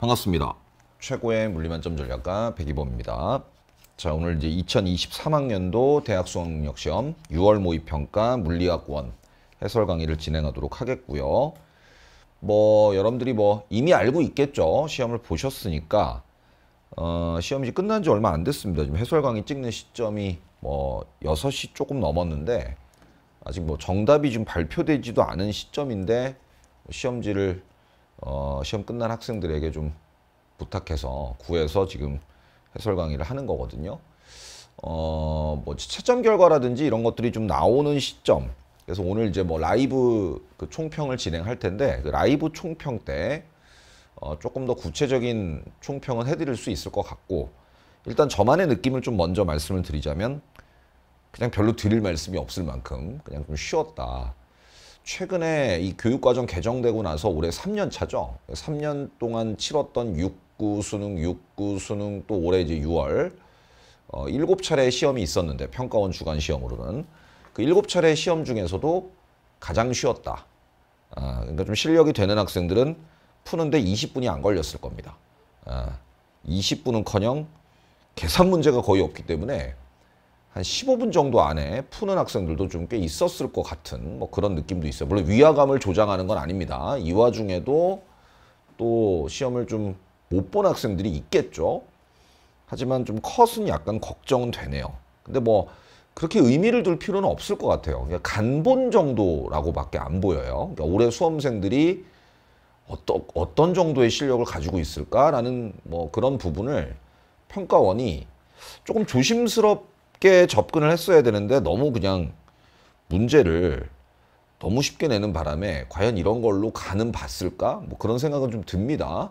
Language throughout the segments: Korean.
반갑습니다. 최고의 물리만점 전략가 백이범입니다. 자 오늘 이제 2023학년도 대학 수학능력 시험 6월 모의 평가 물리학 원 해설 강의를 진행하도록 하겠고요. 뭐 여러분들이 뭐 이미 알고 있겠죠. 시험을 보셨으니까 어, 시험이 끝난 지 얼마 안 됐습니다. 지금 해설 강의 찍는 시점이 뭐 6시 조금 넘었는데 아직 뭐 정답이 지금 발표되지도 않은 시점인데 시험지를 어, 시험 끝난 학생들에게 좀 부탁해서 구해서 지금 해설 강의를 하는 거거든요. 어, 뭐 채점 결과라든지 이런 것들이 좀 나오는 시점. 그래서 오늘 이제 뭐 라이브 그 총평을 진행할 텐데 그 라이브 총평 때 어, 조금 더 구체적인 총평은 해드릴 수 있을 것 같고 일단 저만의 느낌을 좀 먼저 말씀을 드리자면 그냥 별로 드릴 말씀이 없을 만큼 그냥 좀 쉬웠다. 최근에 이 교육과정 개정되고 나서 올해 3년 차죠. 3년 동안 치렀던 6구 수능, 6구 수능 또 올해 이제 6월 어, 7차례 시험이 있었는데 평가원 주간 시험으로는 그 7차례 시험 중에서도 가장 쉬웠다. 아, 그러니까 좀 실력이 되는 학생들은 푸는데 20분이 안 걸렸을 겁니다. 아, 20분은커녕 계산 문제가 거의 없기 때문에 한 15분 정도 안에 푸는 학생들도 좀 꽤 있었을 것 같은 뭐 그런 느낌도 있어요. 물론 위화감을 조장하는 건 아닙니다. 이 와중에도 또 시험을 좀 못 본 학생들이 있겠죠. 하지만 좀 컷은 약간 걱정되네요. 은 근데 뭐 그렇게 의미를 둘 필요는 없을 것 같아요. 그냥 간본 정도라고밖에 안 보여요. 그러니까 올해 수험생들이 어떠, 어떤 정도의 실력을 가지고 있을까라는 뭐 그런 부분을 평가원이 조금 조심스럽 게 쉽게 접근을 했어야 되는데 너무 그냥 문제를 너무 쉽게 내는 바람에 과연 이런 걸로 가는 봤을까? 뭐 그런 생각은 좀 듭니다.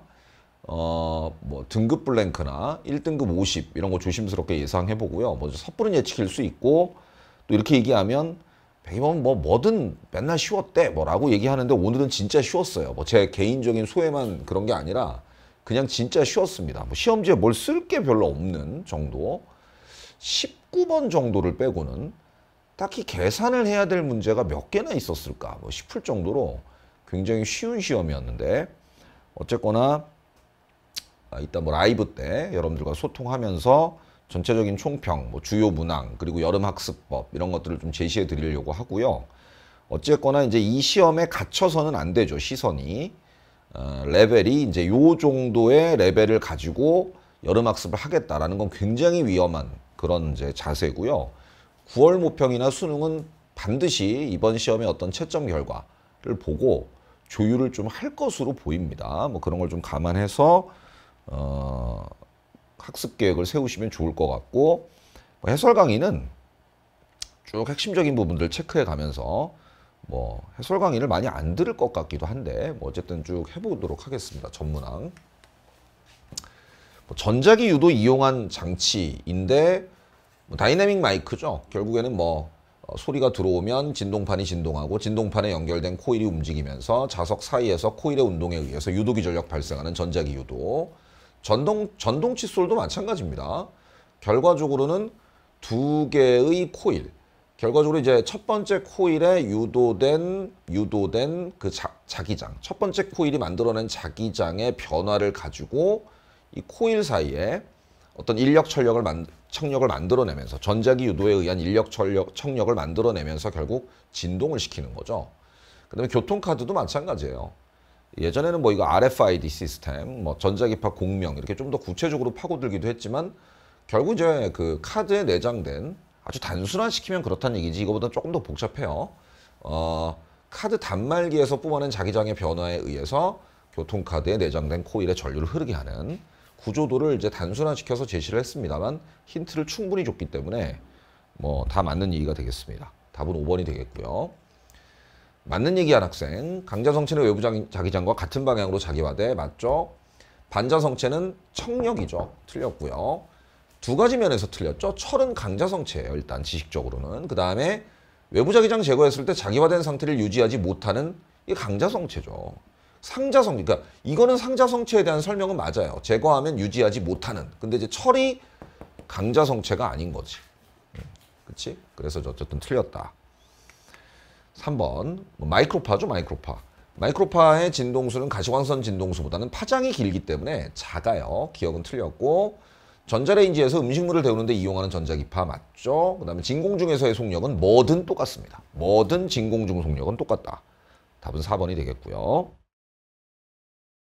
어, 뭐 등급 블랭크나 1등급 50 이런 거 조심스럽게 예상해 보고요. 먼저 섣부른 예측일 수 있고 또 이렇게 얘기하면 백이범 뭐 뭐든 맨날 쉬웠대 뭐라고 얘기하는데 오늘은 진짜 쉬웠어요. 뭐 제 개인적인 소외만 그런 게 아니라 그냥 진짜 쉬웠습니다. 뭐 시험지에 뭘 쓸 게 별로 없는 정도. 19번 정도를 빼고는 딱히 계산을 해야 될 문제가 몇 개나 있었을까 뭐 싶을 정도로 굉장히 쉬운 시험이었는데 어쨌거나 아, 이따 뭐 라이브 때 여러분들과 소통하면서 전체적인 총평, 뭐 주요 문항, 그리고 여름 학습법 이런 것들을 좀 제시해 드리려고 하고요. 어쨌거나 이제 이 시험에 갇혀서는 안 되죠 시선이 어, 레벨이 이제 요 정도의 레벨을 가지고 여름 학습을 하겠다라는 건 굉장히 위험한 그런 이제 자세고요. 9월 모평이나 수능은 반드시 이번 시험의 어떤 채점 결과를 보고 조율을 좀 할 것으로 보입니다. 뭐 그런 걸 좀 감안해서 어, 학습 계획을 세우시면 좋을 것 같고 뭐 해설 강의는 쭉 핵심적인 부분들 체크해 가면서 뭐 해설 강의를 많이 안 들을 것 같기도 한데 뭐 어쨌든 쭉 해보도록 하겠습니다. 전문항. 뭐 전자기 유도 이용한 장치인데 뭐 다이내믹 마이크죠. 결국에는 뭐 어, 소리가 들어오면 진동판이 진동하고 진동판에 연결된 코일이 움직이면서 자석 사이에서 코일의 운동에 의해서 유도기 전력 발생하는 전자기 유도 전동 전동 칫솔도 마찬가지입니다. 결과적으로는 두 개의 코일 결과적으로 이제 첫 번째 코일에 유도된 유도된 그 자, 자기장 첫 번째 코일이 만들어낸 자기장의 변화를 가지고 이 코일 사이에 어떤 인력 철력을 만, 청력을 만들어내면서 전자기 유도에 의한 인력 철력 청력을 만들어내면서 결국 진동을 시키는 거죠. 그다음에 교통카드도 마찬가지예요. 예전에는 뭐 이거 RFID 시스템, 뭐 전자기파 공명 이렇게 좀 더 구체적으로 파고들기도 했지만 결국 이제 그 카드에 내장된 아주 단순화 시키면 그렇다는 얘기지 이거보다 조금 더 복잡해요. 어, 카드 단말기에서 뿜어낸 자기장의 변화에 의해서 교통카드에 내장된 코일의 전류를 흐르게 하는 구조도를 이제 단순화시켜서 제시를 했습니다만 힌트를 충분히 줬기 때문에 뭐 다 맞는 얘기가 되겠습니다. 답은 5번이 되겠고요. 맞는 얘기한 학생, 강자 성체는 외부 자기장과 같은 방향으로 자기화돼 맞죠? 반자 성체는 청력이죠. 틀렸고요. 두 가지 면에서 틀렸죠. 철은 강자 성체예요. 일단 지식적으로는. 그 다음에 외부 자기장 제거했을 때 자기화된 상태를 유지하지 못하는 이 강자 성체죠. 상자성, 그러니까 이거는 상자성체에 대한 설명은 맞아요. 제거하면 유지하지 못하는. 근데 이제 철이 강자성체가 아닌 거지. 음, 그치? 그래서 어쨌든 틀렸다. 3번 뭐 마이크로파죠 마이크로파. 마이크로파의 진동수는 가시광선 진동수보다는 파장이 길기 때문에 작아요. 기억은 틀렸고 전자레인지에서 음식물을 데우는데 이용하는 전자기파 맞죠? 그 다음에 진공중에서의 속력은 뭐든 똑같습니다. 뭐든 진공중 속력은 똑같다. 답은 4번이 되겠고요.